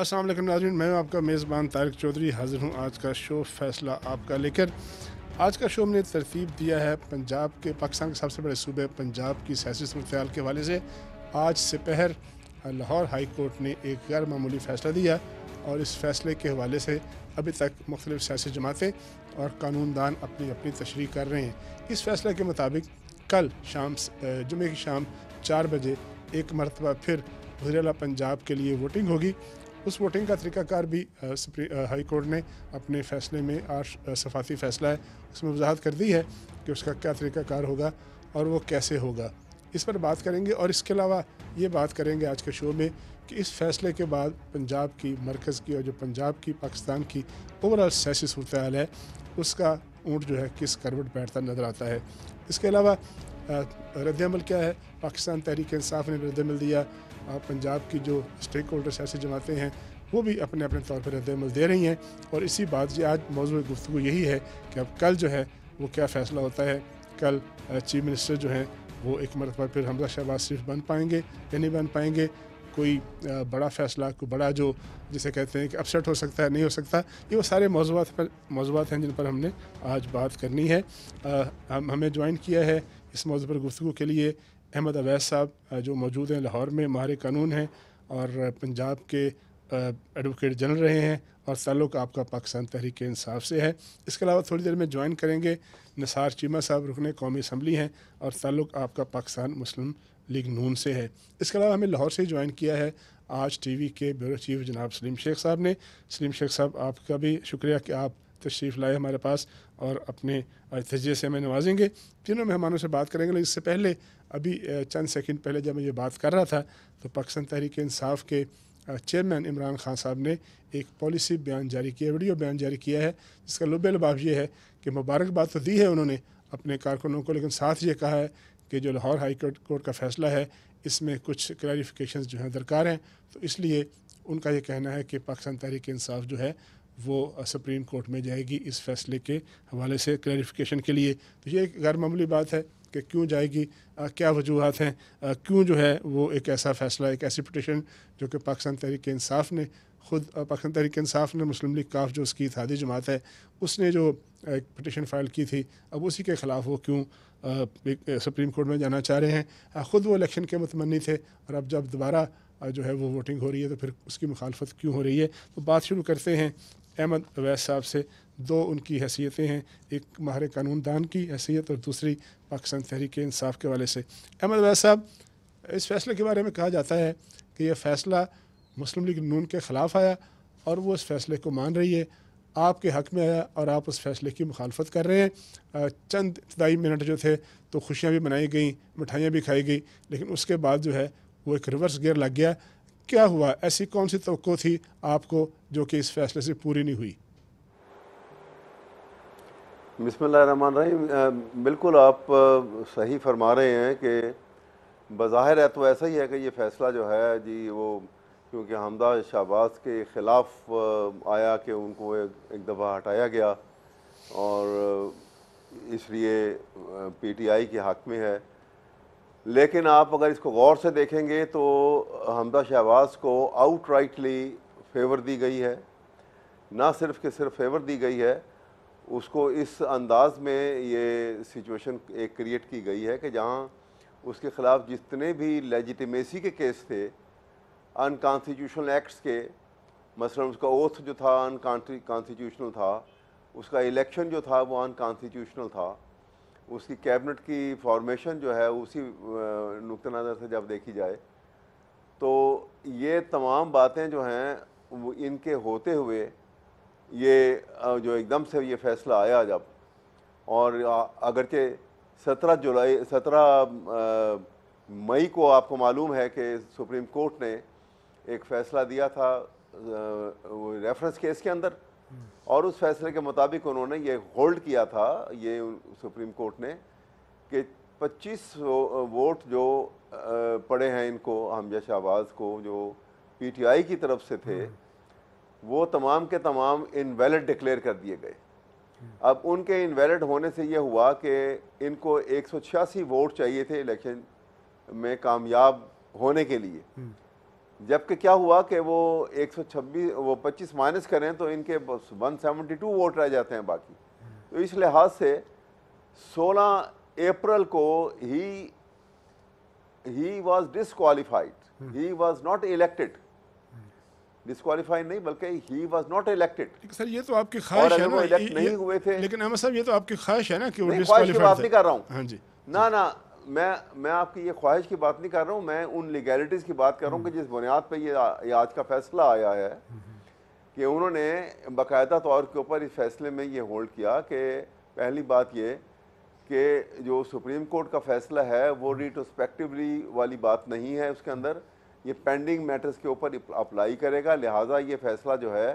अस्सलाम वालेकुम नाजरीन मैं आपका मेज़बान तारिक चौधरी हाज़िर हूँ आज का शो फैसला आपका लेकर आज का शो हमने तरतीब दिया है पंजाब के पाकिस्तान के सबसे बड़े सूबे पंजाब की सियासी सूरत के हवाले से आज से पहर लाहौर हाई कोर्ट ने एक गैर मामूली फ़ैसला दिया और इस फैसले के हवाले से अभी तक मुख्तलिफ सियासी जमातें और कानूनदान अपनी अपनी तशरी कर रहे हैं इस फैसले के मुताबिक कल शाम जुमे की शाम चार बजे एक मरतबा फिर वजीरला पंजाब के लिए वोटिंग होगी उस वोटिंग का तरीकाकार भी हाई कोर्ट ने अपने फैसले में आठ सफाती फैसला है उसमें वजाहत कर दी है कि उसका क्या तरीकाकार होगा और वो कैसे होगा इस पर बात करेंगे और इसके अलावा ये बात करेंगे आज के शो में कि इस फैसले के बाद पंजाब की मरकज़ की और जो पंजाब की पाकिस्तान की ओवरऑल सियासी सूरत हाल है उसका ऊँट जो है किस करवट बैठता नज़र आता है इसके अलावा रद्दमल क्या है पाकिस्तान तहरीक इंसाफ ने रद्दमल दिया पंजाब की जो स्टेक होल्डर सियासी जमातें हैं वो भी अपने अपने तौर पर रद्दमल दे रही हैं और इसी बात ये आज मौजूद गुफ्तु यही है कि अब कल जो है वो क्या फ़ैसला होता है कल चीफ मिनिस्टर जो हैं वो एक मरतबा फिर हमजा शहबाज शरीफ बन पाएंगे या नहीं बन पाएंगे कोई बड़ा फ़ैसला कोई बड़ा जो जिसे कहते हैं कि अपसेट हो सकता है नहीं हो सकता ये वो सारे मौजूद पर मौजूद हैं जिन पर हमने आज बात करनी है आ, हम हमें ज्वाइन किया है इस मौजूद पर गुफ्तु के लिए अहमद अवैस साहब जो मौजूद हैं लाहौर में माहर कानून हैं और पंजाब के एडवोकेट जनरल रहे हैं और ताल्लुक आपका पाकिस्तान तहरीक इंसाफ से है इसके अलावा थोड़ी देर में ज्वाइन करेंगे निसार चीमा साहब रुकन कौमी असम्बली हैं और ताल्लुक आपका पाकिस्तान मुस्लिम लीग नून से है इसके अलावा हमें लाहौर से ज्वाइन किया है आज टीवी के ब्यूरो चीफ जनाब सलीम शेख साहब ने सलीम शेख साहब आपका भी शुक्रिया कि आप तशरीफ़ लाए हमारे पास और अपने तजिए से हमें नवाजेंगे तीनों मेहमानों से बात करेंगे लेकिन इससे पहले अभी चंद सेकंड पहले जब मैं ये बात कर रहा था तो पाकिस्तान तहरीक इंसाफ के चेयरमैन इमरान खान साहब ने एक पॉलिसी बयान जारी किया वीडियो बयान जारी किया है जिसका लुब लबाव ये है कि मुबारकबाद तो दी है उन्होंने अपने कारकुनों को लेकिन साथ ये कहा है कि जो लाहौर हाई कोर्ट कोर्ट का फैसला है इसमें कुछ क्लैरिफिकेशन जो हैं दरकार हैं तो इसलिए उनका ये कहना है कि पाकिस्तान तहरीक इंसाफ जो है वो सुप्रीम कोर्ट में जाएगी इस फैसले के हवाले से क्लैरिफिकेशन के लिए तो ये एक गैर मामूली बात है कि क्यों जाएगी क्या वजूहत हैं क्यों जो है वो एक ऐसा फ़ैसला एक ऐसी पटिशन जो कि पाकिस्तान तहरीक इंसाफ ने खुद पाकिस्तान तहरीक इंसाफ ने मुस्लिम लीग काफ जो उसकी इतिहादी जमात है उसने जो एक पटिशन फाइल की थी अब उसी के ख़िलाफ़ वो क्यों सुप्रीम कोर्ट में जाना चाह रहे हैं ख़ुद वो इलेक्शन के मतमनी थे और अब जब दोबारा जो है वो वोटिंग हो रही है तो फिर उसकी मुखालफत क्यों हो रही है तो बात शुरू करते हैं अहमद अवैस साहब से दो उनकी हैसियतें हैं एक माहर दान की हैसियत और दूसरी पाकिस्तान तहरीक इंसाफ के वाले से अहमद अवैस साहब इस फैसले के बारे में कहा जाता है कि यह फ़ैसला मुस्लिम लीग नून के ख़िलाफ़ आया और वो इस फैसले को मान रही है आपके हक में आया और आप उस फैसले की मुखालफत कर रहे हैं चंद इब्तदाई मिनट जो थे तो खुशियाँ भी मनाई गई मिठाइयाँ भी खाई गई लेकिन उसके बाद जो है वो एक रिवर्स गेयर लग गया क्या हुआ ऐसी कौन सी तो थी आपको जो कि इस फैसले से पूरी नहीं हुई बिसमान रही बिल्कुल आप सही फरमा रहे हैं कि बज़ाहिर है तो ऐसा ही है कि ये फ़ैसला जो है जी वो क्योंकि हमदा शाहबाज के ख़िलाफ़ आया कि उनको एक दफ़ा हटाया गया और इसलिए पीटीआई के हक़ में है लेकिन आप अगर इसको गौर से देखेंगे तो हमदा शहबाज को आउट राइटली फेवर दी गई है ना सिर्फ के सिर्फ फेवर दी गई है उसको इस अंदाज में ये सिचुएशन एक क्रिएट की गई है कि जहाँ उसके ख़िलाफ़ जितने भी लेजिटिमेसी के केस थे अनकॉन्स्टिट्यूशनल एक्ट्स के मसलन उसका ओथ जो था अनकॉन्स्टिट्यूशनल था उसका इलेक्शन जो था वो अनकॉन्स्टिट्यूशनल था उसकी कैबिनेट की फॉर्मेशन जो है उसी नुक़ नज़र से जब देखी जाए तो ये तमाम बातें जो हैं इनके होते हुए ये जो एकदम से ये फैसला आया जब और अगरचे सत्रह जुलाई सत्रह मई को आपको मालूम है कि सुप्रीम कोर्ट ने एक फ़ैसला दिया था रेफरेंस केस के अंदर और उस फैसले के मुताबिक उन्होंने ये होल्ड किया था ये सुप्रीम कोर्ट ने कि 25 वोट जो पड़े हैं इनको हमजा शाहबाज को जो पीटीआई की तरफ से थे वो तमाम के तमाम इनवैलिड डिक्लेयर कर दिए गए अब उनके इनवैलिड होने से ये हुआ कि इनको एक वोट चाहिए थे इलेक्शन में कामयाब होने के लिए जबकि क्या हुआ कि वो 126 वो 25 माइनस करें तो इनके 172 वोट रह जाते हैं बाकी तो इस लिहाज से 16 अप्रैल को ही he was disqualified he was not elected disqualified नहीं बल्कि he was not elected sir ये तो आपकी ख्वाहिश है ना इलेक्ट नहीं हुए थे लेकिन अहमद साहब ये तो आपकी ख्वाहिश है ना कि वो डिसक्वालीफाइड नहीं कर रहा हूं हां जी ना ना मैं मैं आपकी ये ख्वाहिश की बात नहीं कर रहा हूँ मैं उन लीगैलिटीज़ की बात कर रहा हूँ कि जिस बुनियाद पर ये, आज का फैसला आया है कि उन्होंने बाकायदा तौर के ऊपर इस फैसले में ये होल्ड किया कि पहली बात ये कि जो सुप्रीम कोर्ट का फैसला है वो रिट्रोस्पेक्टिवली वाली बात नहीं है उसके अंदर ये पेंडिंग मैटर्स के ऊपर अप्लाई करेगा लिहाजा ये फैसला जो है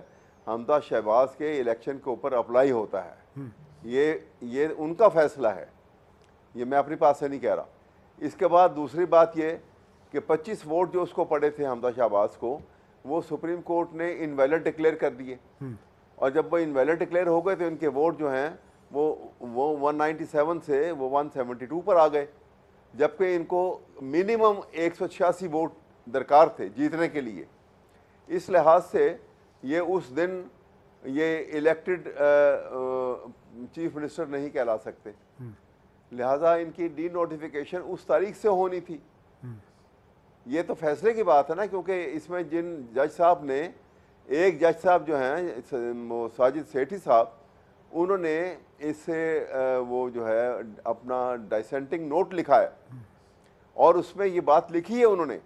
हमदा शहबाज के इलेक्शन के ऊपर अप्लाई होता है ये ये उनका फैसला है ये मैं अपनी पास से नहीं कह रहा इसके बाद दूसरी बात ये कि 25 वोट जो उसको पड़े थे हमदा शाहबाज को वो सुप्रीम कोर्ट ने इनवैलिड डिक्लेयर कर दिए हम्म। और जब वो इनवैलिड डिक्लेयर हो गए तो इनके वोट जो हैं वो वो 197 से वो 172 पर आ गए जबकि इनको मिनिमम एक वोट दरकार थे जीतने के लिए इस लिहाज से ये उस दिन ये इलेक्टेड चीफ मिनिस्टर नहीं कहला सकते हम्म। लिहाजा इनकी डी नोटिफिकेशन उस तारीख से होनी थी ये तो फैसले की बात है ना क्योंकि इसमें जिन जज साहब ने एक जज साहब जो हैं साजिद सेठी साहब उन्होंने इससे वो जो है अपना डाइसेंटिंग नोट लिखा है और उसमें ये बात लिखी है उन्होंने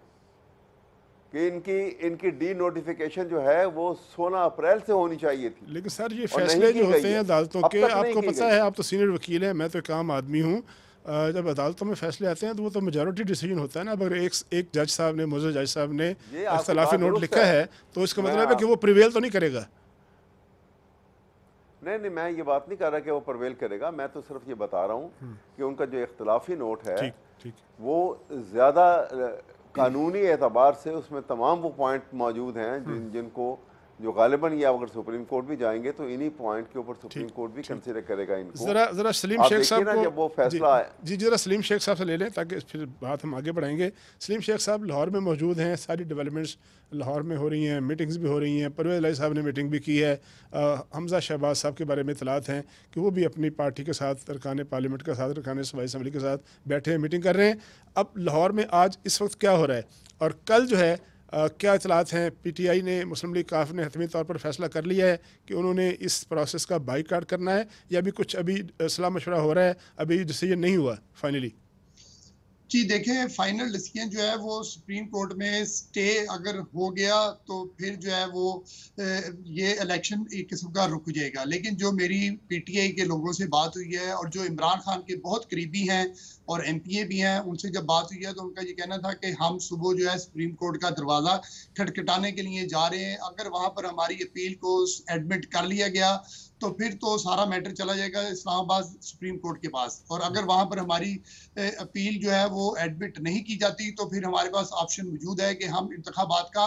कि इनकी इनकी डी नोटिफिकेशन जो है वो सोलह अप्रैल से होनी चाहिए थी लेकिन सर ये फैसले जो होते हैं अदालतों के आपको पता है आप तो सीनियर वकील हैं मैं तो एक आम आदमी हूँ जब अदालतों में फैसले आते हैं तो वो तो मेजोरिटी डिसीजन होता है ना अगर एक एक जज साहब ने मुझे जज साहब ने अख्तलाफी नोट लिखा है तो इसका मतलब है हाँ। कि वो प्रिवेल तो नहीं करेगा नहीं नहीं मैं ये बात नहीं कर रहा कि वो प्रवेल करेगा मैं तो सिर्फ ये बता रहा हूँ हम्म। कि उनका जो इख्तलाफी नोट है वो ज़्यादा कानूनी एतबार से उसमें तमाम वो पॉइंट मौजूद हैं जिन जिनको जो गालिबा ये अगर सुप्रीम कोर्ट भी जाएंगे तो इन्हीं पॉइंट के ऊपर सुप्रीम कोर्ट भी कंसिडर करेगा इनको जरा जरा सलीम शेख साहब को जब वो फैसला जी, जी जरा सलीम शेख साहब से ले लें ताकि फिर बात हम आगे बढ़ाएंगे सलीम शेख साहब लाहौर में मौजूद हैं सारी डेवलपमेंट्स लाहौर में हो रही हैं मीटिंग्स भी हो रही हैं परवेज लाई साहब ने मीटिंग भी की है हमजा शहबाज साहब के बारे में इतलात हैं कि वो भी अपनी पार्टी के साथ तरकान पार्लियामेंट के साथ तरकान सूबाई असम्बली के साथ बैठे हैं मीटिंग कर रहे हैं अब लाहौर में आज इस वक्त क्या हो रहा है और कल जो है क्या इतलात हैं पीटीआई ने मुस्लिम लीग काफ ने हतमी तौर पर फैसला कर लिया है कि उन्होंने इस प्रोसेस का बाईकाट करना है या अभी कुछ अभी सलाह मशवरा हो रहा है अभी डिसीजन नहीं हुआ फाइनली जी देखें फाइनल डिसीजन जो है वो सुप्रीम कोर्ट में स्टे अगर हो गया तो फिर जो है वो ये इलेक्शन एक किस्म का रुक जाएगा लेकिन जो मेरी पीटीआई के लोगों से बात हुई है और जो इमरान खान के बहुत करीबी हैं और एमपीए भी हैं उनसे जब बात हुई है तो उनका ये कहना था कि हम सुबह जो है सुप्रीम कोर्ट का दरवाज़ा खटखटाने के लिए जा रहे हैं अगर वहाँ पर हमारी अपील को एडमिट कर लिया गया तो फिर तो सारा मैटर चला जाएगा इस्लामाबाद सुप्रीम कोर्ट के पास और अगर वहां पर हमारी अपील जो है वो एडमिट नहीं की जाती तो फिर हमारे पास ऑप्शन मौजूद है कि हम इंतबात का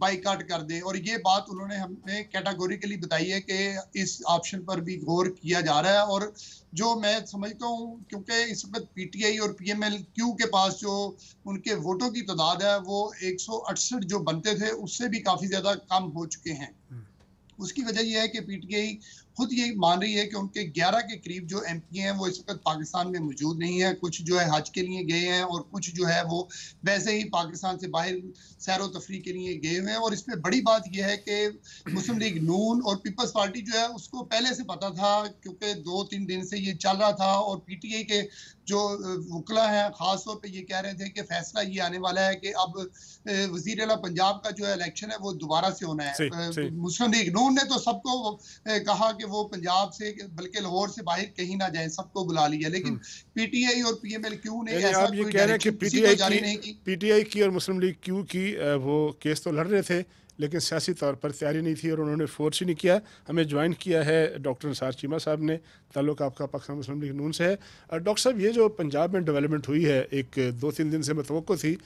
बाइकाट कर दें और ये बात उन्होंने हमने कैटागोरिकली बताई है कि इस ऑप्शन पर भी गौर किया जा रहा है और जो मैं समझता हूँ क्योंकि इस वक्त पीटीआई और पीएमएलक्यू के पास जो उनके वोटों की तादाद है वो एक जो बनते थे उससे भी काफ़ी ज़्यादा कम हो चुके हैं हम्म। उसकी वजह यह है कि पीटीआई खुद ये मान रही है कि उनके 11 के करीब जो एम पी हैं वो इस वक्त पाकिस्तान में मौजूद नहीं है कुछ जो है हज के लिए गए हैं और कुछ जो है वो वैसे ही पाकिस्तान से बाहर सैर तफरी के लिए गए हुए हैं और इसमें बड़ी बात यह है कि मुस्लिम लीग नून और पीपल्स पार्टी जो है उसको पहले से पता था क्योंकि दो तीन दिन से ये चल रहा था और पी टी आई के जो वकला हैं ख़ास तौर पर ये कह रहे थे कि फैसला ये आने वाला है कि अब वजीर अला पंजाब का जो इलेक्शन है वो दोबारा से होना है मुस्लिम लीग नून ने तो सबको कहा कि वो पंजाब से बल्कि लाहौर से बाहर कहीं ना जाए सबको बुला लिया लेकिन पीटीआई हम्म। और पीएमएल क्यू ने ऐसा आप ये की पीटीआई की और मुस्लिम लीग क्यू की वो केस तो लड़ रहे थे लेकिन सियासी तौर पर तैयारी नहीं थी और उन्होंने फोर्स ही नहीं किया हमें ज्वाइन किया है डॉक्टर निसार चीमा साहब ने ताल्लुक आपका पाकिस्तान मुस्लिम लीग नून से है डॉक्टर साहब ये जो पंजाब में डेवलपमेंट हुई है एक दो तीन दिन से मतवक़ तो थी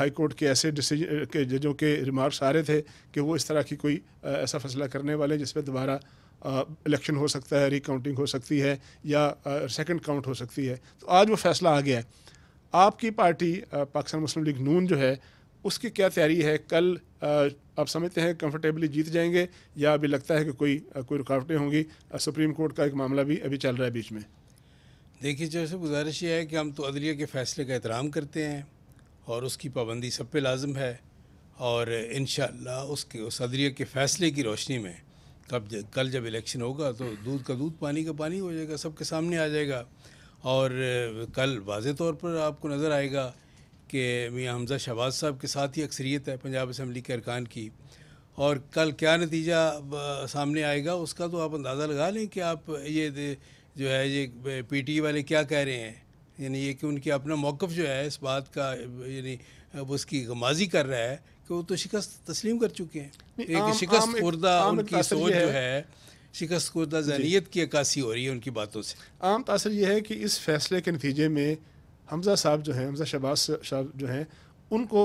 हाई कोर्ट के ऐसे डिसीजन के जजों के रिमार्क्स आ रहे थे कि वो इस तरह की कोई ऐसा फैसला करने वाले जिस पर दोबारा इलेक्शन हो सकता है रिकाउंटिंग हो सकती है या सेकंड काउंट हो सकती है तो आज वो फैसला आ गया है आपकी पार्टी पाकिस्तान मुस्लिम लीग नून जो है उसकी क्या तैयारी है कल आप समझते हैं कंफर्टेबली जीत जाएंगे या अभी लगता है कि कोई कोई रुकावटें होंगी सुप्रीम कोर्ट का एक मामला भी अभी चल रहा है बीच में देखिए जैसे गुजारिश ये है कि हम तो अदलिया के फैसले का एहतराम करते हैं और उसकी पाबंदी सब पे लाजम है और इन उसके उस अदलिया के फैसले की रोशनी में कब कल जब इलेक्शन होगा तो दूध का दूध पानी का पानी हो जाएगा सबके सामने आ जाएगा और कल वाज तौर पर आपको नज़र आएगा कि मियाँ हमज़ा शहबाज साहब के साथ ही अक्सरियत है पंजाब असम्बली के अरकान की और कल क्या नतीजा सामने आएगा उसका तो आप अंदाज़ा लगा लें कि आप ये जो है ये पीटी वाले क्या कह रहे हैं यानी ये कि उनके अपना मौक़ जो है इस बात का यानी उसकी गमाजी कर रहा है कि वो तो शिकस्त तस्लीम कर चुके हैं एक शिकस्त खुर्दा उनकी सोच जो है शिकस्त खुर्दा जहनीत की अक्सी हो रही है उनकी बातों से आम तासर यह है कि इस फैसले के नतीजे में हमजा साहब जो हैं हमजा शहबाज साहब जो हैं उनको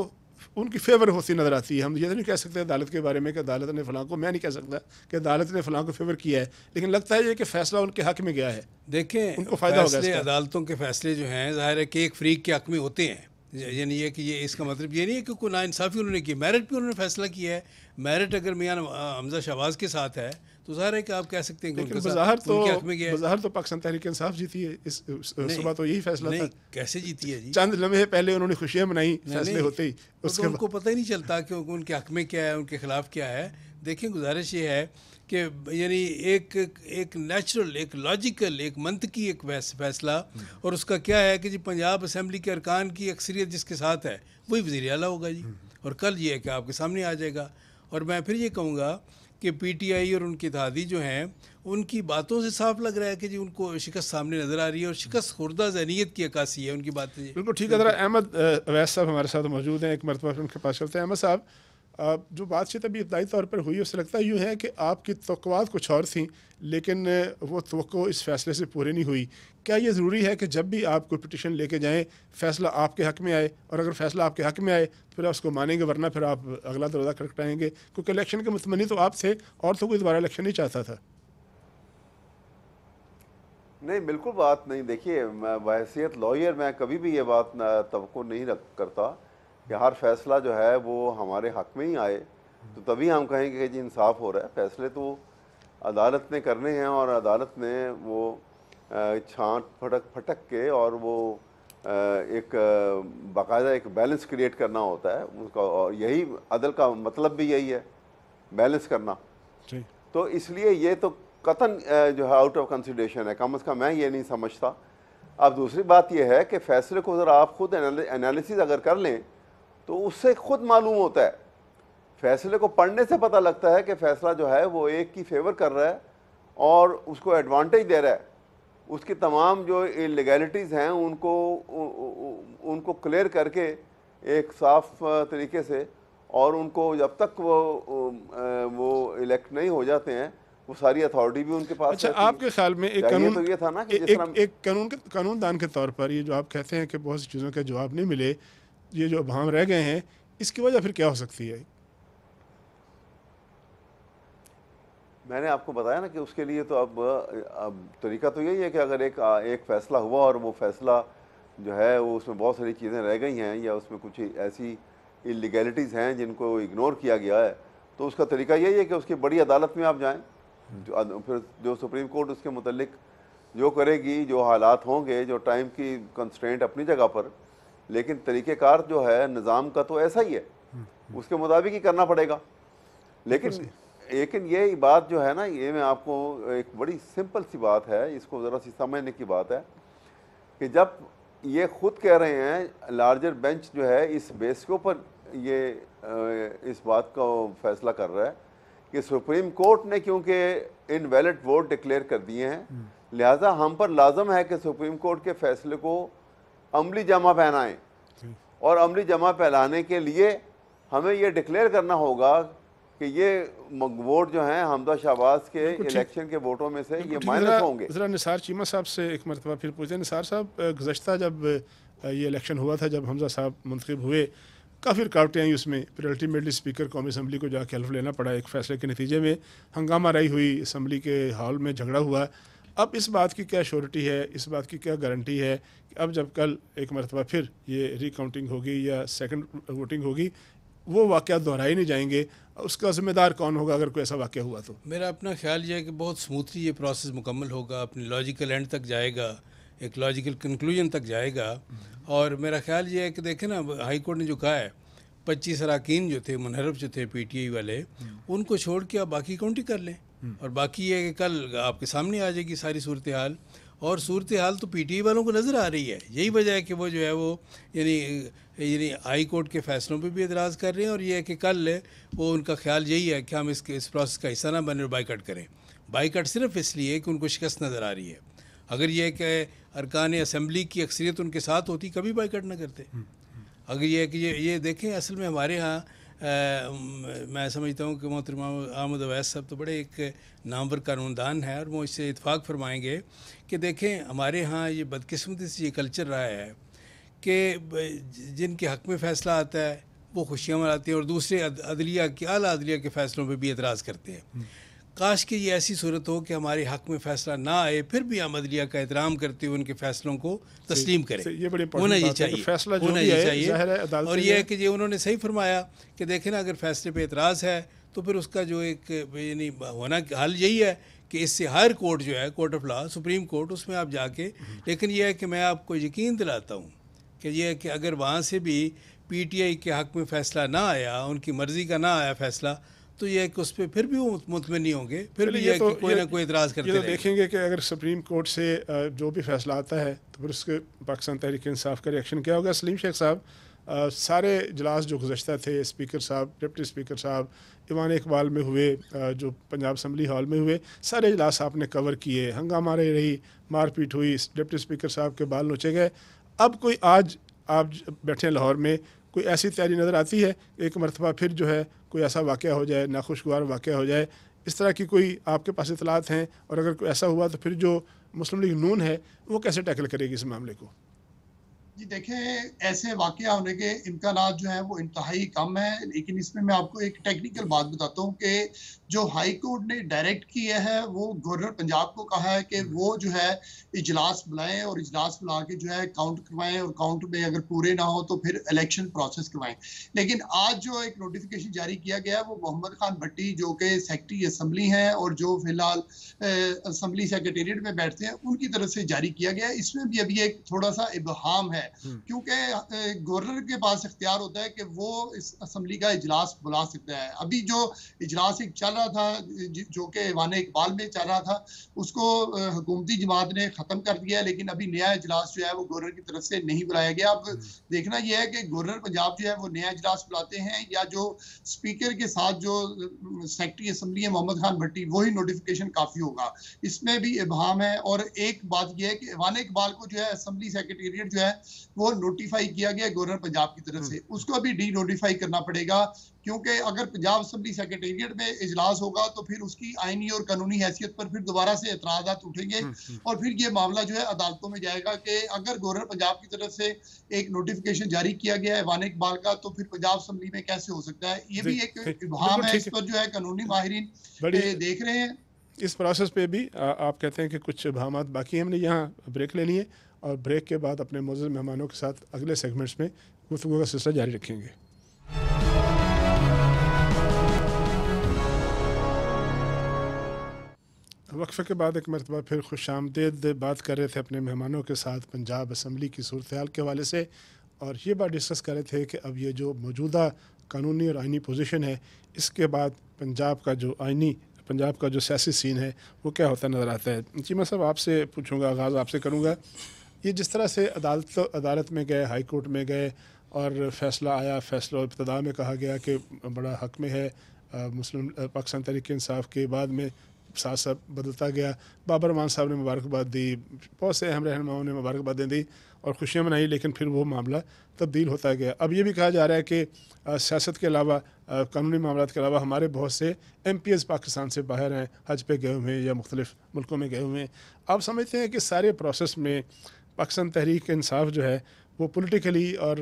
उनकी फेवर होती नज़र आती है हम ये तो नहीं कह सकते अदालत के बारे में कि अदालत ने फ़लाँ को मैं नहीं कह सकता कि अदालत ने फ़लाँ को फेवर किया है लेकिन लगता है ये कि फ़ैसला उनके हक में गया है देखें उनको फ़ायदा होगा अदालतों के फैसले जो हैं ज़ाहिर है कि एक फ्रीक के हक में होते हैं यानी ये कि ये इसका मतलब ये नहीं है कि कोई नाानसाफ़ी उन्होंने की मेरिट पर उन्होंने फ़ैसला किया है मेरिट अगर मियाँ हमजा शहबाज के साथ है तो ज़ाहिर है कि आप कह सकते हैं लेकिन बाहर तो बाहर तो पाकिस्तान तहरीक इंसाफ जीती है इस सुबह तो यही फैसला था कैसे जीती है जी चंद लम्हे पहले उन्होंने खुशियां मनाई फैसले होते ही तो तो उसके उनको पता ही नहीं चलता कि उनके हक में क्या है उनके खिलाफ क्या है देखें गुजारिश ये है कि यानी एक एक नेचुरल एक लॉजिकल एक मंत की एक फैसला और उसका क्या है कि जी पंजाब असम्बली के अरकान की अक्सरियत जिसके साथ है वही वजी अला होगा जी और कल ये है कि आपके सामने आ जाएगा और मैं फिर ये कहूँगा कि पीटीआई और उनकी दादी जो हैं उनकी बातों से साफ लग रहा है कि जी उनको शिकस्त सामने नजर आ रही है और शिकस्त खुर्दा जहनीत की अक्सी है उनकी बातें बिल्कुल ठीक है अहमद अवैस साहब हमारे साथ मौजूद हैं एक मरतबा उनके पास चलते हैं अहमद साहब जो बातचीत अभी इब्तदाई तौर पर हुई उससे लगता यूँ है कि आपकी तो कुछ और थी लेकिन वो तो इस फैसले से पूरी नहीं हुई क्या ये ज़रूरी है कि जब भी आप कोई पटिशन लेके जाएँ फैसला आपके हक़ में आए और अगर फैसला आपके हक़ में आए तो फिर आप उसको मानेंगे वरना फिर आप अगला दरोज़ा खटखटाएँगे क्योंकि इलेक्शन के मतमनी तो आप थे और तो कोई दोबारा इलेक्शन नहीं चाहता था नहीं बिल्कुल बात नहीं देखिए मैं बहसीत लॉयर मैं कभी भी ये बात तो नहीं रख करता कि हर फैसला जो है वो हमारे हक में ही आए तो तभी हम कहेंगे कि जी इंसाफ हो रहा है फैसले तो अदालत ने करने हैं और अदालत ने वो छांट फटक फटक के और वो एक बाकायदा एक बैलेंस क्रिएट करना होता है उसका और यही अदल का मतलब भी यही है बैलेंस करना तो इसलिए ये तो कतन जो है आउट ऑफ कंसिडरेशन है कम अज़ कम मैं ये नहीं समझता अब दूसरी बात यह है कि फैसले को ज़रा आप खुद एनालिसिस अगर कर लें तो उससे खुद मालूम होता है फैसले को पढ़ने से पता लगता है कि फैसला जो है वो एक की फेवर कर रहा है और उसको एडवांटेज दे रहा है उसकी तमाम जो इलीगैलिटीज़ हैं उनको उनको क्लियर करके एक साफ तरीके से और उनको जब तक वो वो इलेक्ट नहीं हो जाते हैं वो सारी अथॉरिटी भी उनके पास अच्छा आपके ख्याल में एक कानून तो ये था ना कि एक, एक, एक कानून के कानून दान के तौर पर ये जो आप कहते हैं कि बहुत सी चीज़ों के जवाब नहीं मिले ये जो अब हम रह गए हैं इसकी वजह फिर क्या हो सकती है मैंने आपको बताया ना कि उसके लिए तो अब अब तरीका तो यही है कि अगर एक एक फैसला हुआ और वो फैसला जो है वो उसमें बहुत सारी चीज़ें रह गई हैं या उसमें कुछ ऐसी इलीगैलिटीज़ हैं जिनको इग्नोर किया गया है तो उसका तरीका यही है कि उसकी बड़ी अदालत में आप जाएँ हम्म। फिर जो सुप्रीम कोर्ट उसके मतलब जो करेगी जो हालात होंगे जो टाइम की कंस्ट्रेंट अपनी जगह पर लेकिन तरीक़ेकार जो है निज़ाम का तो ऐसा ही है उसके मुताबिक ही करना पड़ेगा लेकिन लेकिन ये बात जो है ना ये मैं आपको एक बड़ी सिंपल सी बात है इसको ज़रा सी समझने की बात है कि जब ये खुद कह रहे हैं लार्जर बेंच जो है इस बेस के ऊपर ये इस बात का फैसला कर रहा है कि सुप्रीम कोर्ट ने क्योंकि इनवैलिड वोट डिक्लेयर कर दिए हैं हम्म। लिहाजा हम पर लाजम है कि सुप्रीम कोर्ट के फैसले को अमली जमा पहनाएं और अमली जमा फैलाने के लिए हमें ये डिक्लेयर करना होगा कि ये वोट जो हैं हमदा शहबाज के इलेक्शन के वोटों में से ये माइनस होंगे ज़रा निसार चीमा साहब से एक मरतबा फिर पूछें निसार साहब गुजशत जब ये इलेक्शन हुआ था जब हमजा साहब मंतखब हुए काफ़ी रुकावटें आई उसमें फिर अल्टीमेटली स्पीकर कौमी असम्बली को जाके हल्फ लेना पड़ा एक फैसले के नतीजे में हंगामा राई हुई असम्बली के हॉल में झगड़ा हुआ अब इस बात की क्या श्योरिटी है इस बात की क्या गारंटी है कि अब जब कल एक मरतबा फिर ये रिकाउंटिंग होगी या सेकंड वोटिंग होगी वो वाक़ दोहराए नहीं जाएंगे उसका ज़िम्मेदार कौन होगा अगर कोई ऐसा वाक़ हुआ तो मेरा अपना ख्याल यह है कि बहुत स्मूथली ये प्रोसेस मुकम्मल होगा अपने लॉजिकल एंड तक जाएगा एक लॉजिकल कंक्लूजन तक जाएगा और मेरा ख्याल ये है कि देखें ना हाई कोर्ट ने जो कहा है पच्चीस अरकान जो थे मुनहरफ जो थे पीटीआई वाले उनको छोड़ के आप बाकी काउंटी कर लें और बाकी ये कल आपके सामने आ जाएगी सारी सूरत हाल और सूरत हाल तो पी वालों को नज़र आ रही है यही वजह है कि वो जो है वो यानी यानी हाई कोर्ट के फैसलों पे भी एतराज़ कर रहे हैं और ये है कि कल वो उनका ख्याल यही है कि हम इस इस प्रोसेस का हिस्सा ना बने और बाइकट करें बाइकट सिर्फ इसलिए कि उनको शिकस्त नज़र आ रही है अगर ये कि अरकान असम्बली की अक्सरियत उनके साथ होती कभी बाइकट ना करते हम्म, हम्म। अगर ये कि ये ये देखें असल में हमारे यहाँ मैं समझता हूँ कि मोहतरमा अहमद अवैस साहब तो बड़े एक नामवर कानूनदान है और वो इससे इतफाक़ फरमाएंगे कि देखें हमारे यहाँ ये बदकिस्मती से ये कल्चर रहा है कि जिनके हक़ में फ़ैसला आता है वो खुशियाँ मनाते हैं और दूसरे अदलिया के अली अदलिया के फ़ैसलों पर भी एतराज़ करते हैं काश कि ये ऐसी सूरत हो कि हमारे हक में फैसला ना आए फिर भी अदलिया का एहतराम करते हुए उनके फैसलों को तस्लीम करें होना ये चाहिए फैसला होना ये चाहिए और ये है कि ये उन्होंने सही फरमाया कि देखें ना अगर फैसले पर एतराज़ है तो फिर उसका जो एक यानी होना हल यही है कि इससे हायर कोर्ट जो है court of law supreme court उसमें आप जाके लेकिन यह है कि मैं आपको यकीन दिलाता हूँ कि यह है कि अगर वहाँ से भी पीटीआई के हक में फ़ैसला ना आया उनकी मर्ज़ी का ना आया फैसला तो ये उस पर फिर भी मुतमिन नहीं होंगे फिर भी ये, तो, कोई ना कोई इतराज़ करते ये तो देखेंगे कि अगर सुप्रीम कोर्ट से जो भी फैसला आता है तो फिर उसके पाकिस्तान तहरीक इंसाफ का रिएक्शन क्या होगा सलीम शेख साहब सारे इजलास जो गुजशत थे स्पीकर साहब डिप्टी स्पीकर साहब इवान इकबाल में हुए जो पंजाब असम्बली हॉल में हुए सारे इजलास आपने कवर किए हंगामा रही मारपीट हुई डिप्टी स्पीकर साहब के बाल नोचे गए अब कोई आज आप बैठे लाहौर में कोई ऐसी तैयारी नज़र आती है एक मरतबा फिर जो है कोई ऐसा वाक़ हो जाए नाखुशगवार वाक़ हो जाए इस तरह की कोई आपके पास इतलात हैं और अगर कोई ऐसा हुआ तो फिर जो मुस्लिम लीग नून है वो कैसे टैकल करेगी इस मामले को जी देखें ऐसे वाक़ होने के इम्कान जो हैं वो इंतहाई कम है लेकिन इसमें मैं आपको एक टेक्निकल बात बताता हूँ कि जो हाई कोर्ट ने डायरेक्ट किया है वो गवर्नर पंजाब को कहा है कि वो जो है इजलास बुलाएं और इजलास बुला के जो है काउंट करवाएं और काउंट में अगर पूरे ना हो तो फिर इलेक्शन प्रोसेस करवाएं लेकिन आज जो एक नोटिफिकेशन जारी किया गया है वो मोहम्मद खान भट्टी जो कि सेक्रटरी असम्बली हैं और जो फिलहाल असम्बली सेक्रेटेरिएट में बैठते हैं उनकी तरफ से जारी किया गया है इसमें भी अभी एक थोड़ा सा इबहम है है हम्म। क्योंकि गवर्नर के पास इख्तियार होता है कि वो इस असम्बली का इजलास बुला सकता है अभी जो इजलास एक चल रहा था जो कि ऐवान इकबाल में चल रहा था उसको हुकूमती जमात ने ख़त्म कर दिया है लेकिन अभी नया इजलास जो है वो गवर्नर की तरफ से नहीं बुलाया गया अब हम्म। देखना यह है कि गवर्नर पंजाब जो है वो नया इजलास बुलाते हैं या जो स्पीकर के साथ जो सेक्रेटरी असम्बली है मोहम्मद खान भट्टी वही नोटिफिकेशन काफ़ी होगा इसमें भी इबहम है और एक बात यह है कि ऐवान इकबाल को जो है असम्बली सेक्रेटेरिएट जो है वो नोटिफाई किया गया गवर्नर पंजाब की तरफ से हम्म। उसको अभी डी नोटिफाई करना पड़ेगा क्योंकि अगर पंजाब असम्बली सेक्रेटेरिएट में इजलास होगा तो फिर उसकी आईनी और कानूनी हैसियत पर फिर दोबारा से एतराजा उठेंगे हम्म, हम्म। और फिर ये मामला जो है अदालतों में जाएगा कि अगर गवर्नर पंजाब की तरफ से एक नोटिफिकेशन जारी किया गया है वान इकबाल का तो फिर पंजाब असम्बली में कैसे हो सकता है ये भी एक विभाग है इस पर जो है कानूनी माहरीन देख रहे हैं इस प्रोसेस पे भी आ, आप कहते हैं कि कुछ भामात बाकी हमने यहाँ ब्रेक लेनी है और ब्रेक के बाद अपने मौजूद मेहमानों के साथ अगले सेगमेंट्स में गुफ्तु का सिलसिला जारी रखेंगे वक्फे के बाद एक मरतबा फिर खुश आमदेद बात कर रहे थे अपने मेहमानों के साथ पंजाब असम्बली की सूरत हाल के हवाले से और ये बात डिस्कस कर रहे थे कि अब ये जो मौजूदा कानूनी और आइनी पोजीशन है इसके बाद पंजाब का जो आइनी पंजाब का जो सियासी सीन है वो क्या होता नज़र आता है जी मैं सब आपसे पूछूंगा आगाज़ आपसे करूँगा ये जिस तरह से अदालत अदालत में गए हाई कोर्ट में गए और फैसला आया फैसला इब्तदा में कहा गया कि बड़ा हक में है मुस्लिम पाकिस्तान तरीके इंसाफ के बाद में साथ साथ बदलता गया बाबर मान साहब ने मुबारकबाद दी बहुत से अहम रहनुमाओं ने मुबारकबादें दी और खुशियाँ मनाई लेकिन फिर वो मामला तब्दील होता गया अब ये भी कहा जा रहा है कि सियासत के अलावा कानूनी मामला के अलावा हमारे बहुत से एम पी एस पाकिस्तान से बाहर हैं हज पे गए हुए हैं या मुख्तलिफ मुल्कों में गए हुए हैं आप समझते हैं कि सारे प्रोसेस में पाकिस्तान तहरीक इंसाफ जो है वो पॉलिटिकली और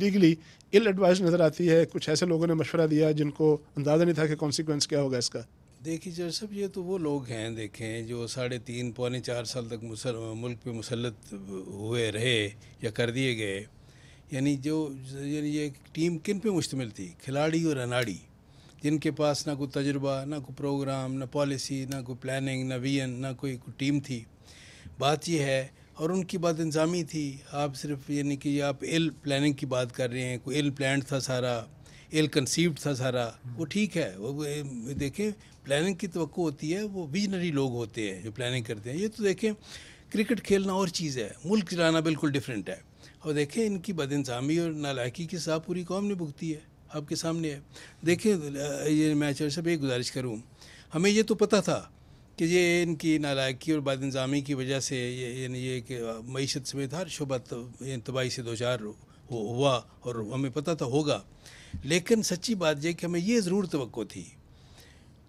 लीगली इल एडवाइज नज़र आती है कुछ ऐसे लोगों ने मशवरा दिया जिनको अंदाज़ा नहीं था कि कॉन्सिक्वेंस क्या होगा इसका देखिए जज साहब ये तो वो लोग हैं देखें जो साढ़े तीन पौने चार साल तक मुसल मुल्क पे मुसलत हुए रहे या कर दिए गए यानी जो यानी ये टीम किन पे मुश्तमिल थी खिलाड़ी और अनाड़ी जिनके पास ना कोई तजुर्बा ना कोई प्रोग्राम ना पॉलिसी ना कोई प्लानिंग ना वीन ना कोई टीम थी बात यह है और उनकी बात इंज़ामी थी आप सिर्फ यानी कि आप एल प्लानिंग की बात कर रहे हैं कोई एल प्लान था सारा एल कंसीव्ड था सारा वो ठीक है वो देखें प्लानिंग की तो होती है वो विजनरी लोग होते हैं जो प्लानिंग करते हैं ये तो देखें क्रिकेट खेलना और चीज़ है मुल्क चलाना बिल्कुल डिफरेंट है और देखें इनकी बदनसामी और नालायकी के साथ पूरी कौम ने भुगती है आपके सामने है देखें ये मैं चर साहब एक गुजारिश करूँ हमें ये तो पता था कि ये इनकी नालायकी और इंजामी की वजह से ये यानी ये कि मीशत समेत हर शुबा तबाही से दो चार हुआ और हमें पता तो होगा लेकिन सच्ची बात यह कि हमें ये ज़रूर तो थी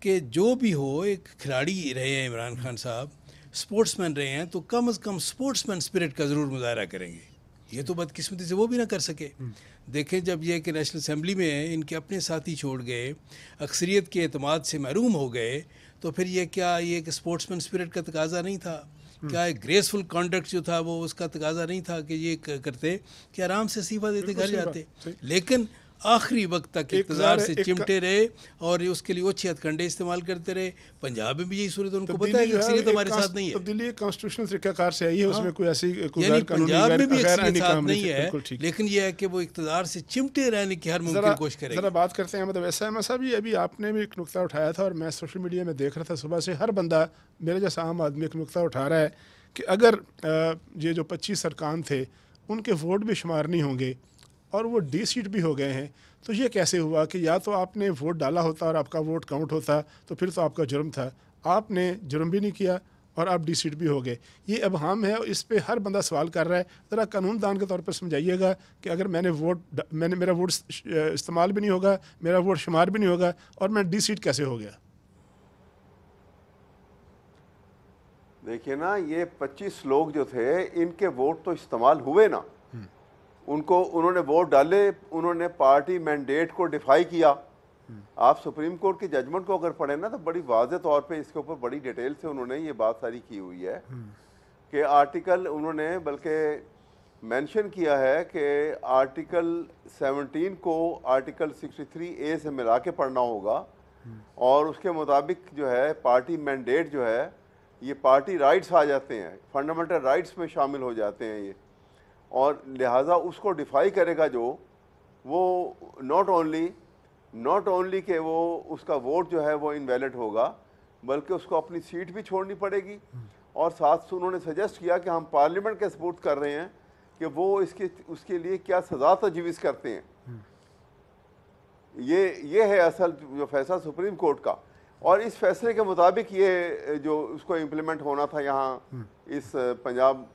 कि जो भी हो एक खिलाड़ी रहे हैं इमरान खान साहब स्पोर्ट्समैन रहे हैं तो कम अज़ कम स्पोर्ट्समैन स्पिरिट का ज़रूर मुजाहरा करेंगे ये तो बदकिस्मती से वो भी ना कर सके हम्म। देखें जब ये कि नेशनल असम्बली में इनके अपने साथी छोड़ गए अक्सरियत के अतमाद से महरूम हो गए तो फिर ये क्या ये एक स्पोर्ट्समैन स्पिरिट का तकाजा नहीं था हम्म। क्या एक ग्रेसफुल कॉन्डक्ट जो था वो उसका तकाजा नहीं था कि ये करते कि आराम से इस्तीफा देते घर जाते लेकिन आखिरी वक्त तक इंतजार से चिमटे रहे और उसके लिए ओछे हथकंडे इस्तेमाल करते रहे पंजाब में भी यही सूरत उनको पता है कि हमारे साथ नहीं है दिल्ली कॉन्स्टिट्यूशनल तरीकाकार से आई है उसमें हाँ। कोई ऐसी यानी पंजाब में भी अक्सरियत साथ नहीं है लेकिन यह है कि वो इकतदार से चिमटे रहने की हर मुमकिन कोशिश करें जरा बात करते हैं मतलब ऐसा है साहब ये अभी आपने भी एक नुकता उठाया था और मैं सोशल मीडिया में देख रहा था सुबह से हर बंदा मेरे जैसा आम आदमी एक नुकता उठा रहा है कि अगर ये जो पच्चीस सरकान थे उनके वोट भी शुमार नहीं होंगे और वो डी सीट भी हो गए हैं तो ये कैसे हुआ कि या तो आपने वोट डाला होता और आपका वोट काउंट होता तो फिर तो आपका जुर्म था आपने जुर्म भी नहीं किया और आप डी सीट भी हो गए ये अब हम है और इस पर हर बंदा सवाल कर रहा है ज़रा कानून दान के तौर पर समझाइएगा कि अगर मैंने वोट मैंने मेरा वोट इस्तेमाल भी नहीं होगा मेरा वोट शुमार भी नहीं होगा और मैं डी सीट कैसे हो गया देखिए ना ये 25 लोग जो थे इनके वोट तो इस्तेमाल हुए ना उनको उन्होंने वोट डाले उन्होंने पार्टी मैंडेट को डिफाई किया आप सुप्रीम कोर्ट के जजमेंट को अगर पढ़े ना तो बड़ी वाज तौर पे इसके ऊपर बड़ी डिटेल से उन्होंने ये बात सारी की हुई है कि आर्टिकल उन्होंने बल्कि मेंशन किया है कि आर्टिकल 17 को आर्टिकल 63 ए से मिला के पढ़ना होगा और उसके मुताबिक जो है पार्टी मैंडेट जो है ये पार्टी राइट्स आ जाते हैं फंडामेंटल राइट्स में शामिल हो जाते हैं ये और लिहाजा उसको डिफाई करेगा जो वो नॉट ओनली नॉट ओनली के वो उसका वोट जो है वो इनवैलिड होगा बल्कि उसको अपनी सीट भी छोड़नी पड़ेगी और साथ उन्होंने सजेस्ट किया कि हम पार्लियामेंट के सपोर्ट कर रहे हैं कि वो इसके उसके लिए क्या सज़ा तजवीज़ करते हैं ये ये है असल जो फैसला सुप्रीम कोर्ट का और इस फैसले के मुताबिक ये जो उसको इम्प्लीमेंट होना था यहाँ हम्म। इस पंजाब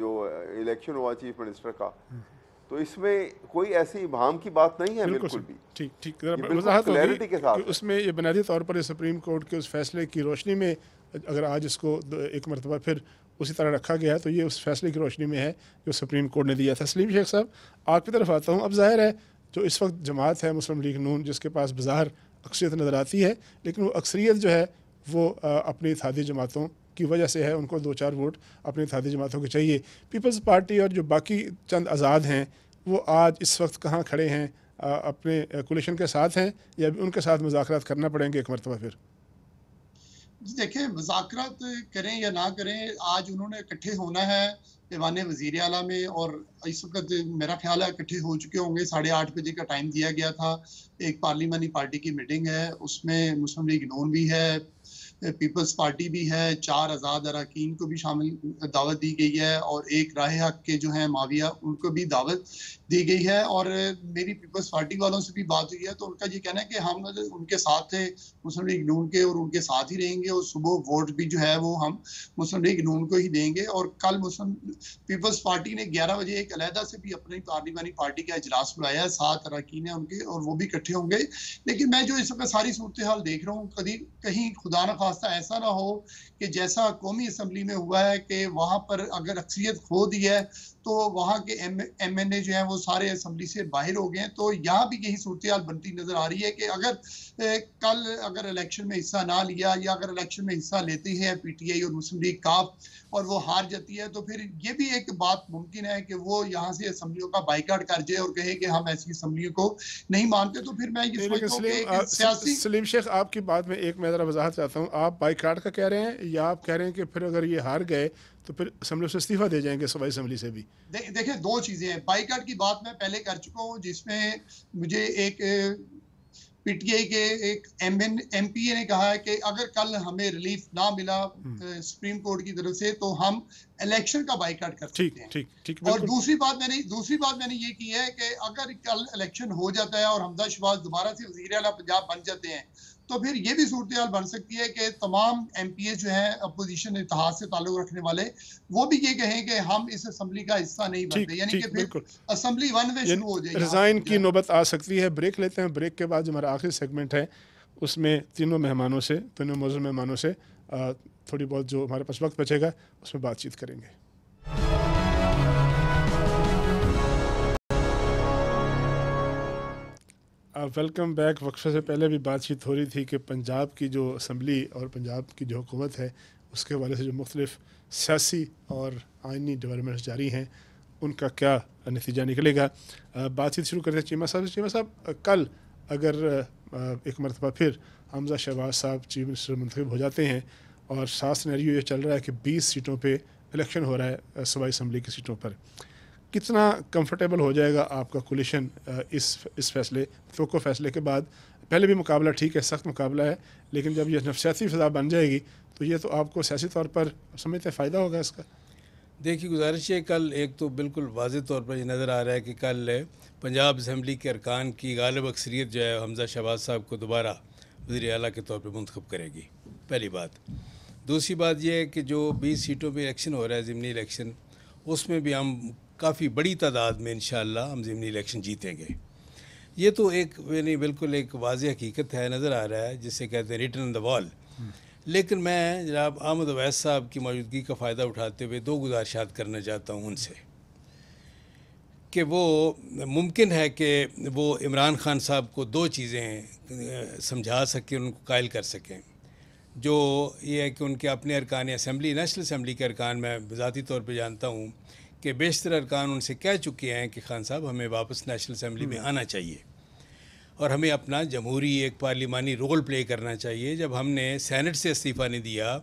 जो इलेक्शन हुआ चीफ मिनिस्टर का हम्म। तो इसमें कोई ऐसी भाम की बात नहीं है बिल्कुल भी ठीक ठीक क्लैरिटी के साथ उसमें ये बुनियादी तौर पर सुप्रीम कोर्ट के उस फैसले की रोशनी में अगर आज इसको एक मरतबा फिर उसी तरह रखा गया है तो ये उस फैसले की रोशनी में है जो सुप्रीम कोर्ट ने दिया था सलीम शेख साहब आपकी तरफ आता हूँ अब जाहिर है जो इस वक्त जमात है मुस्लिम लीग नून जिसके पास बाजार अक्सरियत नज़र आती है लेकिन वो अक्सरियत जो है वो अपनी इतिहादी जमातों की वजह से है उनको दो चार वोट अपनी इतिहादी जमातों के चाहिए पीपल्स पार्टी और जो बाकी चंद आज़ाद हैं वो आज इस वक्त कहाँ खड़े हैं अपने कुलेशन के साथ हैं या उनके साथ मुजाकर करना पड़ेंगे एक मरतबा फिर देखिए मुजाकर करें या ना करें आज उन्होंने इकट्ठे होना है ईवान वजीर अला में और इस वक्त मेरा ख्याल है इकट्ठे हो चुके होंगे साढ़े आठ बजे का टाइम दिया गया था एक पार्लिमानी पार्टी की मीटिंग है उसमें मुस्लिम लीग नोन भी है पीपल्स पार्टी भी है चार आज़ाद अरकान को भी शामिल दावत दी गई है और एक राह हक के जो हैं माविया उनको भी दावत दी गई है और मेरी पीपल्स पार्टी वालों से भी बात हुई है तो उनका ये कहना है कि हम उनके साथ थे मुस्लिम लीग नून के और उनके साथ ही रहेंगे और सुबह वोट भी जो है वो हम मुस्लिम लीग नून को ही देंगे और कल मुस्लिम पीपल्स पार्टी ने ग्यारह बजे एक अलहदा से भी अपनी पार्लिमानी पार्टी का इजलास बुलाया है सात अरकान है उनके और वो भी इकट्ठे होंगे लेकिन मैं जो इस समय सारी सूरत हाल देख रहा हूँ कभी कहीं खुदा न वास्ता ऐसा ना हो कि जैसा कौमी असम्बली में हुआ है कि वहां पर अगर अक्सरियत खो दी है तो वहाँ के एम एन ए जो है वो सारे असम्बली से बाहर हो गए हैं तो यहाँ भी यही सूरत बनती नज़र आ रही है कि अगर ए, कल अगर इलेक्शन में हिस्सा ना लिया या अगर इलेक्शन में हिस्सा लेती है पी टी आई और मुस्लिम लीग काफ और वो हार जाती है तो फिर ये भी एक बात मुमकिन है कि वो यहाँ से असम्बलियों का बाइकाट कर जाए और कहे कि हम ऐसी असम्बलियों को नहीं मानते तो फिर मैं ये सलीम शेख आपकी बात में एक मैं वजह चाहता हूँ आप बाइकाट का कह रहे हैं या आप कह रहे हैं कि फिर अगर ये हार गए तो फिर असम्बली से इस्तीफा दे जाएंगे सूबाई असम्बली से भी दे, देखिए दो चीज़ें हैं बाइकाट की बात मैं पहले कर चुका हूँ जिसमें मुझे एक पीटीआई के एक M N M P A ने कहा है कि अगर कल हमें रिलीफ ना मिला हम्म। सुप्रीम कोर्ट की तरफ से तो हम इलेक्शन का बाइकाट कर सकते हैं ठीक, ठीक, और दूसरी बात मैंने दूसरी बात मैंने ये की है कि अगर कल इलेक्शन हो जाता है और हमदा शबाज दोबारा से वजीर अला पंजाब बन जाते हैं तो फिर ये भी सूरत हाल बन सकती है कि तमाम एम पी ए जो हैं अपोजिशन इतिहास से ताल्लुक रखने वाले वो भी ये कहें कि हम इस असम्बली का हिस्सा नहीं बनते यानी कि फिर असम्बली वन वे शुरू हो जाए रिजाइन की नौबत आ सकती है ब्रेक लेते हैं ब्रेक के बाद जो हमारा आखिरी सेगमेंट है उसमें तीनों मेहमानों से तीनों मौजूद मेहमानों से थोड़ी बहुत जो हमारे पास वक्त बचेगा उसमें बातचीत करेंगे वेलकम बैक वक्फे से पहले भी बातचीत हो रही थी कि पंजाब की जो असम्बली और पंजाब की जो हुकूमत है उसके हवाले से जो मुख्तलिफ सियासी और आइनी डेवलपमेंट्स जारी हैं उनका क्या नतीजा निकलेगा बातचीत शुरू करते हैं चीमा साहब चीमा साहब कल अगर एक मरतबा फिर हमजा शहबाज साहब चीफ मिनिस्टर मंतखब हो जाते हैं और साफ सिनेरियो ये चल रहा है कि बीस सीटों पर इलेक्शन हो रहा है सूबाई असम्बली की सीटों पर कितना कंफर्टेबल हो जाएगा आपका कोलिशन इस इस फैसले फोको फैसले के बाद पहले भी मुकाबला ठीक है सख्त मुकाबला है लेकिन जब यह नफसियाती फिजा बन जाएगी तो ये तो आपको सियासी तौर पर समझते फ़ायदा होगा इसका देखिए गुजारिश है कल एक तो बिल्कुल वाज तौर पर ये नज़र आ रहा है कि कल पंजाब असम्बली के अरकान की गालब अक्सरीत जो है हमजा शहबाज साहब को दोबारा वजी अला के तौर पर मंतखब करेगी पहली बात दूसरी बात यह है कि जो बीस सीटों पर इलेक्शन हो रहा है ज़िमनी इलेक्शन उसमें भी हम काफ़ी बड़ी तादाद में इन हम ज़मनी इलेक्शन जीतेंगे ये तो एक यानी बिल्कुल एक वाज हकीकत है नज़र आ रहा है जिसे कहते हैं रिटर्न द वॉल लेकिन मैं जनाब अहमद अवैस साहब की मौजूदगी का फ़ायदा उठाते हुए दो गुजारिशात करना चाहता हूँ उनसे कि वो मुमकिन है कि वो इमरान ख़ान साहब को दो चीज़ें समझा सकें उनको कायल कर सकें जो ये है कि उनके अपने अरकान असम्बली नेशनल असम्बली के अरकान मैं बजाती तौर पर जानता हूँ कि बेशतर अरकान उनसे कह चुके हैं कि खान साहब हमें वापस नेशनल असम्बली में हम्म। आना चाहिए और हमें अपना जमहूरी एक पार्लिमानी रोल प्ले करना चाहिए जब हमने सैनट से इस्तीफ़ा नहीं दिया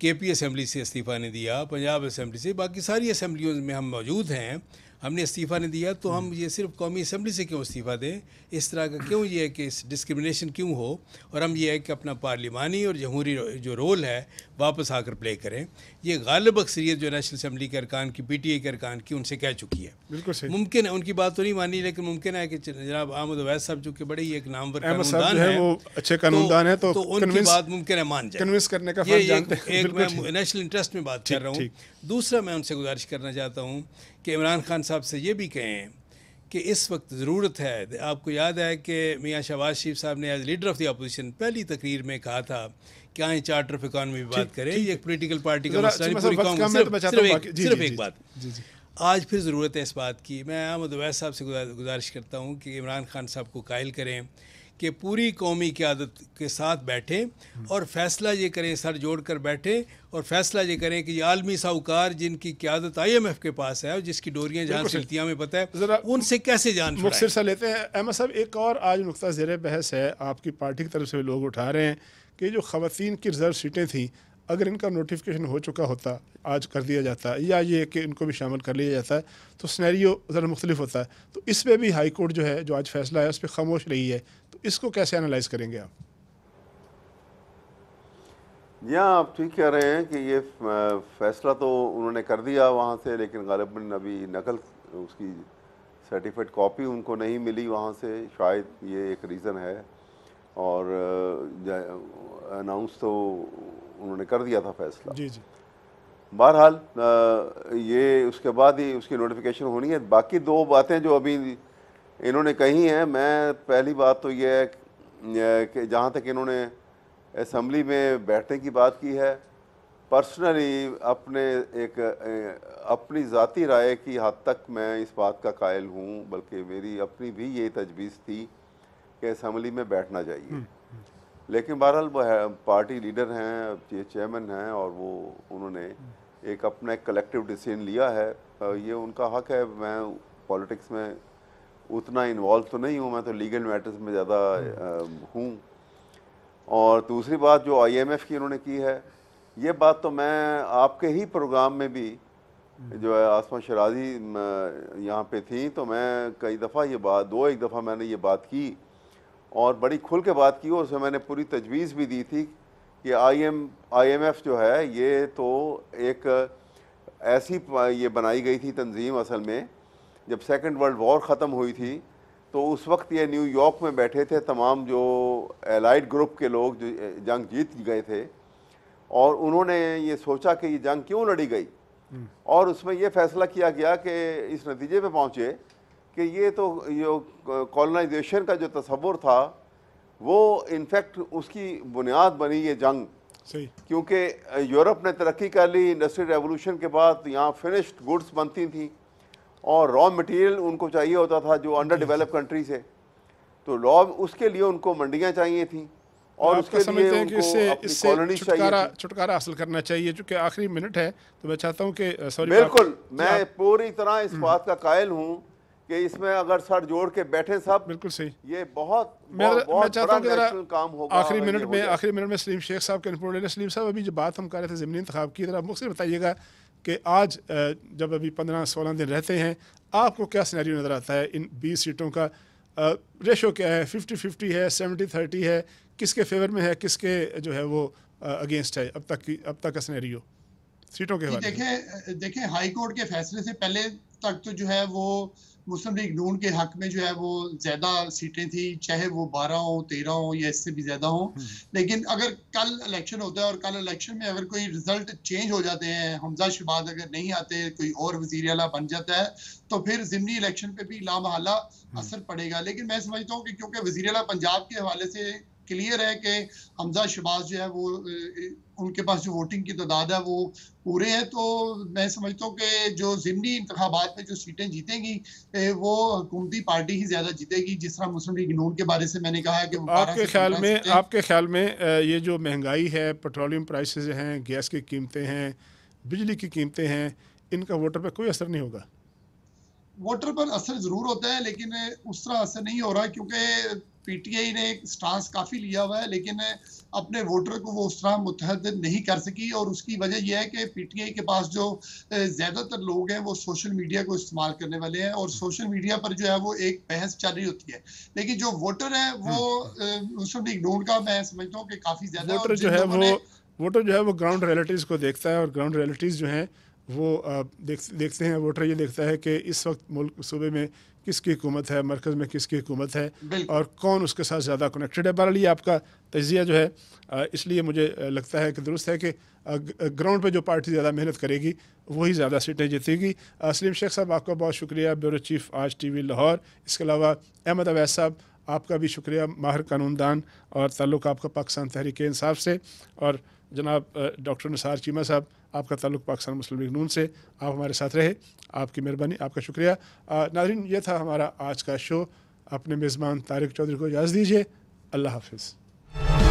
के पी असम्बली से इस्तीफ़ा नहीं दिया पंजाब असम्बली से बाकी सारी असम्बलियों में हम मौजूद हैं हमने इस्तीफ़ा नहीं दिया तो हम हम्म। ये सिर्फ कौमी असम्बली से क्यों इस्तीफ़ा दें इस तरह का क्यों ये है कि इस डिस्क्रिमिनेशन क्यों हो और हम ये है कि अपना पार्लिमानी और जमहूरी जो रोल है वापस आकर प्ले करें ये गालब अक्सरीत जो नेशनल असम्बली के अरकान की पी टी ए के अरकान की उनसे कह चुकी है बिल्कुल मुमकिन है उनकी बात तो नहीं मानी लेकिन मुमकिन है कि जनाब अहमद अवैध साहब चूँकि बड़े ही एक नामवर कानूनदान है वो अच्छे तो- कानूनदान है तो, तो उनकी बात मुमकिन है मान जाए एक मैं नेशनल इंटरेस्ट में बात कर रहा हूँ दूसरा मैं उनसे गुजारिश करना चाहता हूँ कि इमरान खान साहब से ये भी कहें कि इस वक्त ज़रूरत है आपको याद है कि मियाँ शहबाज शरीफ साहब ने as leader of the opposition पहली तकरीर में कहा था कि आए चार्टर ऑफ इकानमी भी बात करें ये एक पोलिटिकल पार्टी का तो सिर्फ एक बात आज फिर ज़रूरत है इस बात की मैं अहमद अवैस साहब से गुजारिश करता हूँ कि इमरान खान साहब को कायल करें कि पूरी कौमी क्यादत के साथ बैठें और फैसला ये करें सर जोड़ कर बैठें और फैसला ये करें कि ये आलमी साहूकार जिनकी क्यादत आई एम एफ के पास है और जिसकी डोरियाँ जान सिलतियाँ में पता है उनसे कैसे जान मुख्तर सा लेते हैं अहमद साहब एक और आज नुकता जेर बहस है आपकी पार्टी की तरफ से लोग उठा रहे हैं कि जो ख़वान की रिजर्व सीटें थीं अगर इनका नोटिफिकेशन हो चुका होता आज कर दिया जाता या ये कि इनको भी शामिल कर लिया जाता है तो स्नैरियो ज़रा मुख्तलिफ होता है तो इस पर भी हाई कोर्ट जो है जो आज फैसला है उस पर खामोश रही है तो इसको कैसे एनालाइज करेंगे आप जी हाँ आप ठीक कह रहे हैं कि ये फैसला तो उन्होंने कर दिया वहाँ से लेकिन गालिबन अभी नकल उसकी सर्टिफाइड कॉपी उनको नहीं मिली वहाँ से शायद ये एक रीज़न है और अनाउंस तो उन्होंने कर दिया था फैसला जी जी बहरहाल ये उसके बाद ही उसकी नोटिफिकेशन होनी है बाकी दो बातें जो अभी इन्होंने कही हैं मैं पहली बात तो ये है कि जहाँ तक इन्होंने असम्बली में बैठने की बात की है पर्सनली अपने एक अपनी ज़ाती राय की हद तक मैं इस बात का कायल हूँ बल्कि मेरी अपनी भी ये तजवीज़ थी कि असम्बली में बैठना चाहिए हम्म, हम्म। लेकिन बहरहाल वो पार्टी लीडर हैं ये चेयरमैन हैं और वो उन्होंने हम्म। एक अपना कलेक्टिव डिसीजन लिया है ये उनका हक है मैं पॉलिटिक्स में उतना इन्वॉल्व तो नहीं हूँ मैं तो लीगल मैटर्स में ज़्यादा हूँ और दूसरी बात जो आईएमएफ की उन्होंने की है ये बात तो मैं आपके ही प्रोग्राम में भी जो है आसमा शराजी यहाँ पे थी तो मैं कई दफ़ा ये बात दो एक दफ़ा मैंने ये बात की और बड़ी खुल के बात की और उसमें मैंने पूरी तजवीज़ भी दी थी कि I M I M F जो है ये तो एक ऐसी ये बनाई गई थी तंजीम असल में जब सेकेंड वर्ल्ड वॉर ख़त्म हुई थी तो उस वक्त ये न्यूयॉर्क में बैठे थे तमाम जो एलाइड ग्रुप के लोग जो जंग जीत गए थे और उन्होंने ये सोचा कि ये जंग क्यों लड़ी गई हम्म। और उसमें ये फैसला किया गया कि इस नतीजे पे पहुँचे कि ये तो जो कॉलोनाइजेशन का जो तस्वुर था वो इनफैक्ट उसकी बुनियाद बनी ये जंग क्योंकि यूरोप ने तरक्की कर ली इंडस्ट्रियल रेवोल्यूशन के बाद यहाँ फिनिश्ड गुड्स बनती थी और रॉ मटेरियल उनको चाहिए होता था जो अंडर डेवलप कंट्रीज है तो रॉ उसके लिए उनको मंडियाँ चाहिए थी और उसके समझते हैं कि इससे इससे छुटकारा छुटकारा हासिल करना चाहिए चूँकि आखिरी मिनट है तो मैं चाहता हूं कि सॉरी uh, बिल्कुल मैं पूरी तरह इस हम्म। बात का कायल हूं कि इसमें अगर सर जोड़ के बैठे सब बिल्कुल सही ये बहुत मैं चाहता हूँ काम होगा आखिरी मिनट में आखिरी मिनट में सलीम शेख साहब के सलीम साहब अभी जो बात हम कर रहे थे ज़मीनी इंतखाब की जरा मुख्य बताइएगा कि आज जब अभी पंद्रह सोलह दिन रहते हैं आपको क्या सिनेरियो नज़र आता है इन बीस सीटों का रेशो क्या है फिफ्टी फिफ्टी है सेवेंटी थर्टी है किसके फेवर में है किसके जो है वो अगेंस्ट है अब तक की अब तक का सिनेरियो सीटों के देखें देखें हाई कोर्ट के फैसले से पहले तक तो जो है वो मुस्लिम लीग नून के हक में जो है वो ज्यादा सीटें थी चाहे वो बारह हो तेरह हो या इससे भी ज्यादा हो हम्म। लेकिन अगर कल इलेक्शन होता है और कल इलेक्शन में अगर कोई रिजल्ट चेंज हो जाते हैं हमजा शबाद अगर नहीं आते कोई और वजीर अला बन जाता है तो फिर जिमनी इलेक्शन पे भी लामहला हम्म। असर पड़ेगा लेकिन मैं समझता हूँ कि क्योंकि वजीर अला पंजाब के हवाले से क्लियर है कि हमजा शबाज जो है वो उनके पास जो वोटिंग की तादाद है वो पूरे है तो मैं समझता हूँ कि जो जिमनी इंतबात में जो सीटें जीतेंगी वो हुकूमती पार्टी ही ज़्यादा जीतेगी जिस तरह मुस्लिम लीग नून के बारे से मैंने कहा कि आपके ख्याल में आपके ख्याल में ये जो महंगाई है पेट्रोलियम प्राइस हैं गैस की कीमतें हैं बिजली की कीमतें हैं इनका वोटर पर कोई असर नहीं होगा वोटर पर असर ज़रूर होता है लेकिन उस तरह असर नहीं हो रहा क्योंकि पीटीआई ने एक स्टांस काफ़ी लिया हुआ है लेकिन अपने वोटर को वो उस तरह मुतहद नहीं कर सकी और उसकी वजह यह है कि पीटीआई के पास जो ज़्यादातर लोग हैं वो सोशल मीडिया को इस्तेमाल करने वाले हैं और सोशल मीडिया पर जो है वो एक बहस चल रही होती है लेकिन जो वोटर है वो मुस्लिम लीग का मैं समझता हूँ कि काफ़ी ज़्यादा जो है वो वोटर जो है वो ग्राउंड रियलिटीज़ को देखता है और ग्राउंड रियलिटीज़ जो है वो देख देखते हैं वोटर ये देखता है कि इस वक्त मुल्क सूबे में किसकी हुकूमत है मरकज़ में किसकी हुकूमत है और कौन उसके साथ ज़्यादा कनेक्टेड है बहरहाल ये आपका तजिया जो है इसलिए मुझे लगता है कि दुरुस्त है कि ग्राउंड पे जो पार्टी ज़्यादा मेहनत करेगी वही ज़्यादा सीटें जीतेगी सलीम शेख साहब आपका बहुत शुक्रिया ब्यूरो चीफ आज टी वी लाहौर इसके अलावा अहमद अवैस साहब आपका भी शुक्रिया माहर कानूनदान और ताल्लुक़ आपका पाकिस्तान तहरीक इंसाफ से और जनाब डॉक्टर निसार चीमा साहब आपका ताल्लुक पाकिस्तान मुस्लिम लीग नून से आप हमारे साथ रहे आपकी मेहरबानी आपका शुक्रिया नाजरीन ये था हमारा आज का शो अपने मेज़बान तारिक चौधरी को इजाज़ दीजिए अल्लाह हाफिज़